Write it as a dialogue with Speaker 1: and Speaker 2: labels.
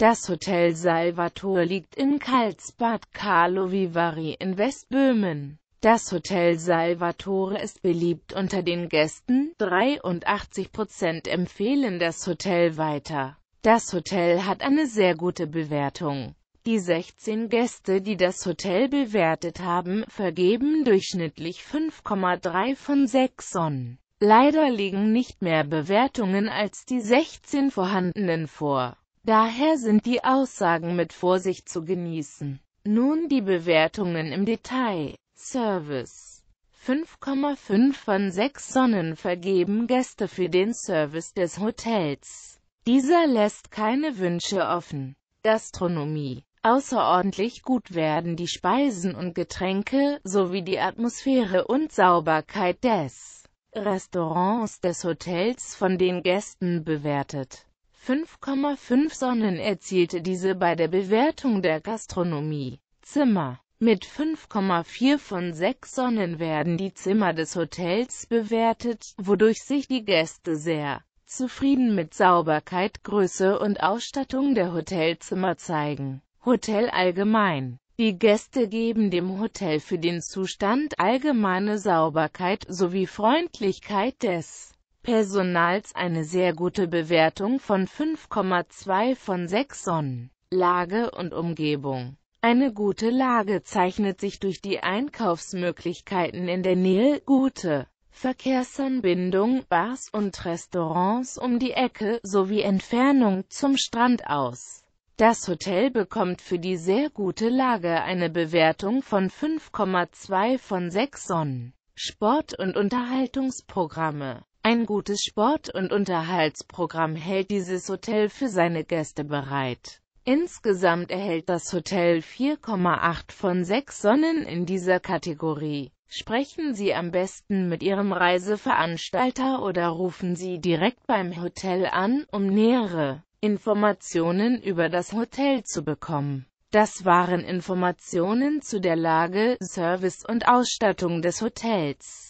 Speaker 1: Das Hotel Salvator liegt in Karlsbad Karlovy Vary in Westböhmen. Das Hotel Salvatore ist beliebt unter den Gästen, 83% empfehlen das Hotel weiter. Das Hotel hat eine sehr gute Bewertung. Die 16 Gäste, die das Hotel bewertet haben, vergeben durchschnittlich 5,3 von 6 Sonnen. Leider liegen nicht mehr Bewertungen als die 16 vorhandenen vor. Daher sind die Aussagen mit Vorsicht zu genießen. Nun die Bewertungen im Detail. Service 5,5 von 6 Sonnen vergeben Gäste für den Service des Hotels. Dieser lässt keine Wünsche offen. Gastronomie Außerordentlich gut werden die Speisen und Getränke, sowie die Atmosphäre und Sauberkeit des Restaurants des Hotels von den Gästen bewertet. 5,5 Sonnen erzielte diese bei der Bewertung der Gastronomie. Zimmer mit 5,4 von 6 Sonnen werden die Zimmer des Hotels bewertet, wodurch sich die Gäste sehr zufrieden mit Sauberkeit, Größe und Ausstattung der Hotelzimmer zeigen. Hotel allgemein die Gäste geben dem Hotel für den Zustand allgemeine Sauberkeit sowie Freundlichkeit des Personals eine sehr gute Bewertung von 5,2 von 6 Sonnen. Lage und Umgebung Eine gute Lage zeichnet sich durch die Einkaufsmöglichkeiten in der Nähe, gute Verkehrsanbindung, Bars und Restaurants um die Ecke sowie Entfernung zum Strand aus. Das Hotel bekommt für die sehr gute Lage eine Bewertung von 5,2 von 6 Sonnen. Sport- und Unterhaltungsprogramme ein gutes Sport- und Unterhaltsprogramm hält dieses Hotel für seine Gäste bereit. Insgesamt erhält das Hotel 4,8 von 6 Sonnen in dieser Kategorie. Sprechen Sie am besten mit Ihrem Reiseveranstalter oder rufen Sie direkt beim Hotel an, um nähere Informationen über das Hotel zu bekommen. Das waren Informationen zu der Lage, Service und Ausstattung des Hotels.